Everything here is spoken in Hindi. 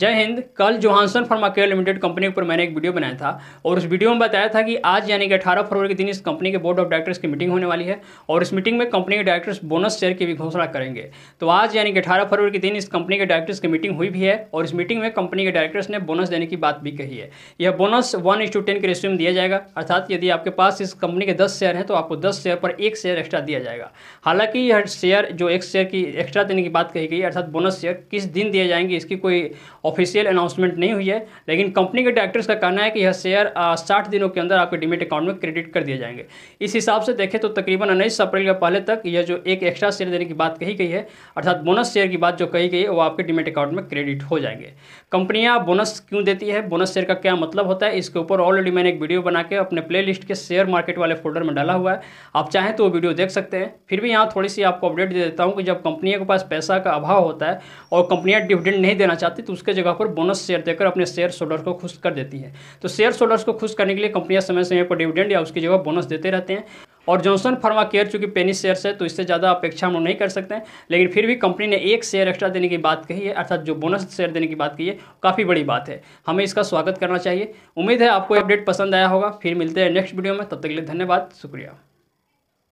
जय हिंद कल Johnson pharma care limited company पर मैंने एक वीडियो बनाया था और उस वीडियो में बताया था कि आज यानी कि 18 फरवरी के दिन इस कंपनी के बोर्ड ऑफ डायरेक्टर्स की मीटिंग होने वाली है और इस मीटिंग में कंपनी के डायरेक्टर्स बोनस शेयर की भी घोषणा करेंगे तो आज यानी कि 18 फरवरी के दिन इस कंपनी के डायरेक्टर्स की मीटिंग हुई भी है और इस मीटिंग में कंपनी के डायरेक्टर्स ने बोनस देने की बात भी कही है यह bonus one is to ten के रेशियो में दिया जाएगा अर्थात यदि आपके पास इस कंपनी के दस शेयर हैं तो आपको दस शेयर पर एक शेयर एक्स्ट्रा दिया जाएगा हालांकि यह शेयर जो एक शेयर की एक्स्ट्रा देने की बात कही गई अर्थात बोनस शेयर किस दिन दिए जाएंगे इसकी कोई ऑफिशियल अनाउंसमेंट नहीं हुई है लेकिन कंपनी के डायरेक्टर्स का कहना है कि यह शेयर साठ दिनों के अंदर आपके डिमेट अकाउंट में क्रेडिट कर दिए जाएंगे इस हिसाब से देखें तो तकरीबन उन्नीस अप्रैल के पहले तक यह जो एक एक्स्ट्रा शेयर देने की बात कही गई है अर्थात बोनस शेयर की बात जो कही गई है वो आपके डिमेट अकाउंट में क्रेडिट हो जाएंगे कंपनियाँ बोनस क्यों देती है बोनस शेयर का क्या मतलब होता है इसके ऊपर ऑलरेडी मैंने एक वीडियो बना के अपने प्ले के शेयर मार्केट वाले फोल्डर में डाला हुआ है आप चाहें तो वो वीडियो देख सकते हैं फिर भी यहाँ थोड़ी सी आपको अपडेट दे देता हूँ कि जब कंपनियों के पास पैसा का अभाव होता है और कंपनियाँ डिविडेंड नहीं देना चाहती तो उसके के जगह पर बोनस शेयर देकर अपने शेयर होल्डर्स को खुश कर देती है तो शेयर होल्डर्स को खुश करने के लिए कंपनियां समय समय पर डिविडेंड या उसकी जगह बोनस देते रहते हैं और जॉनसन फार्मा केयर चूंकि पेनी शेयर है तो इससे ज़्यादा अपेक्षा हम नहीं कर सकते हैं लेकिन फिर भी कंपनी ने एक शेयर एक्स्ट्रा देने की बात कही है अर्थात जो बोनस शेयर देने की बात कही है काफ़ी बड़ी बात है हमें इसका स्वागत करना चाहिए उम्मीद है आपको अपडेट पसंद आया होगा फिर मिलते हैं नेक्स्ट वीडियो में तब तक के लिए धन्यवाद शुक्रिया